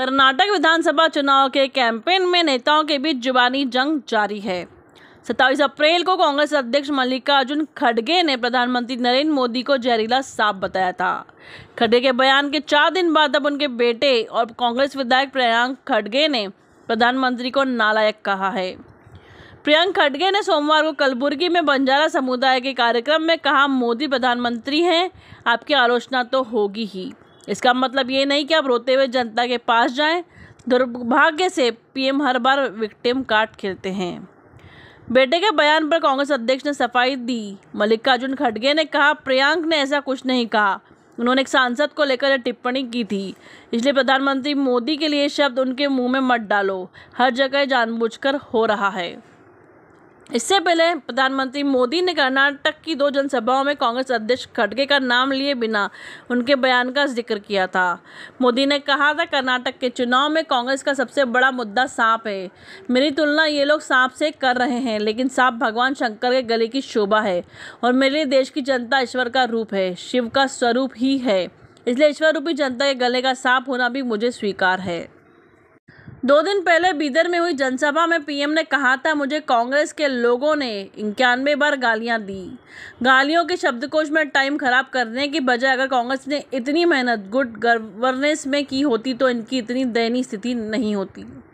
कर्नाटक विधानसभा चुनाव के कैंपेन में नेताओं के बीच जुबानी जंग जारी है सत्ताईस अप्रैल को कांग्रेस अध्यक्ष मल्लिकार्जुन खड़गे ने प्रधानमंत्री नरेंद्र मोदी को जहरीला सांप बताया था खड़गे के बयान के चार दिन बाद अब उनके बेटे और कांग्रेस विधायक प्रियंक खड़गे ने प्रधानमंत्री को नालायक कहा है प्रियंक खड़गे ने सोमवार को कलबुर्गी में बंजारा समुदाय के कार्यक्रम में कहा मोदी प्रधानमंत्री हैं आपकी आलोचना तो होगी ही इसका मतलब ये नहीं कि आप रोते हुए जनता के पास जाएं दुर्भाग्य से पीएम हर बार विक्टिम कार्ड खेलते हैं बेटे के बयान पर कांग्रेस अध्यक्ष ने सफाई दी मल्लिकार्जुन खड़गे ने कहा प्रियांक ने ऐसा कुछ नहीं कहा उन्होंने एक सांसद को लेकर टिप्पणी की थी इसलिए प्रधानमंत्री मोदी के लिए शब्द उनके मुंह में मत डालो हर जगह जानबूझकर हो रहा है इससे पहले प्रधानमंत्री मोदी ने कर्नाटक की दो जनसभाओं में कांग्रेस अध्यक्ष खड़गे का नाम लिए बिना उनके बयान का जिक्र किया था मोदी ने कहा था कर्नाटक के चुनाव में कांग्रेस का सबसे बड़ा मुद्दा सांप है मेरी तुलना ये लोग सांप से कर रहे हैं लेकिन सांप भगवान शंकर के गले की शोभा है और मेरे लिए देश की जनता ईश्वर का रूप है शिव का स्वरूप ही है इसलिए ईश्वर रूपी जनता के गले का सांप होना भी मुझे स्वीकार है दो दिन पहले बीदर में हुई जनसभा में पीएम ने कहा था मुझे कांग्रेस के लोगों ने इक्यानवे बार गालियां दी गालियों के शब्दकोश में टाइम खराब करने की बजाय अगर कांग्रेस ने इतनी मेहनत गुड गवर्नेंस में की होती तो इनकी इतनी दयनीय स्थिति नहीं होती